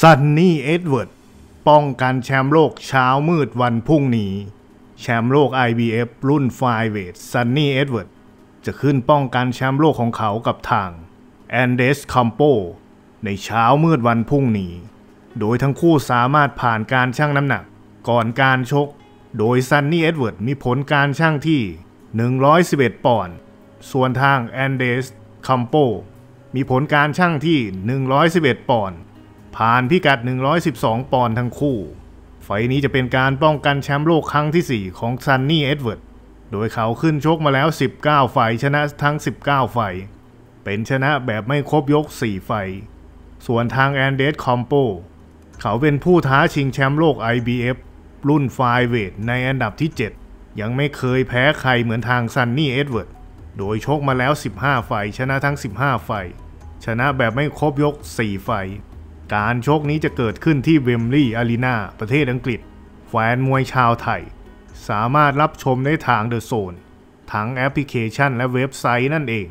ซันนี่เอ็ดเวิร์ดป้องกันแชมป์โลกเช้ามืดวันพรุ่งนี้ แชมป์โลก IBF รุ่นไฟเวทซันนี่เอ็ดเวิร์ดจะขึ้นป้องกันแชมป์โลกของเขากับทางแอนเดสคัมโปในเช้ามืดวันพรุ่งนี้ โดยทั้งคู่สามารถผ่านการชั่งน้ำหนักก่อนการชก โดยซันนี่เอ็ดเวิร์ดมีผลการชั่งที่ 111ปอนด์ ส่วนทางแอนเดสคัมโปมีผลการชั่งที่111ปอนด์ผ่านพิกัด 112 ปอนด์ทั้งคู่ ไฟนี้จะเป็นการป้องกันแชมป์โลกครั้งที่ 4 ของซันนี่เอ็ดเวิร์ด โดยเขาขึ้นชกมาแล้ว 19 ไฟชนะทั้ง 19 ไฟ เป็นชนะแบบไม่ครบยก 4 ไฟ ส่วนทางแอนเดสคอมโป เขาเป็นผู้ท้าชิงแชมป์โลก IBF รุ่นไฟเวทในอันดับที่ 7 ยังไม่เคยแพ้ใครเหมือนทางซันนี่เอ็ดเวิร์ด โดยชกมาแล้ว 15 ไฟชนะทั้ง 15 ไฟ ชนะแบบไม่ครบยก 4 ไฟการชกนี้จะเกิดขึ้นที่เวมลีย์อารีนาประเทศอังกฤษแฟนมวยชาวไทย สามารถรับชมได้ทางเดอะโซนทั้งแอปพลิเคชันและเว็บไซต์นั่นเอง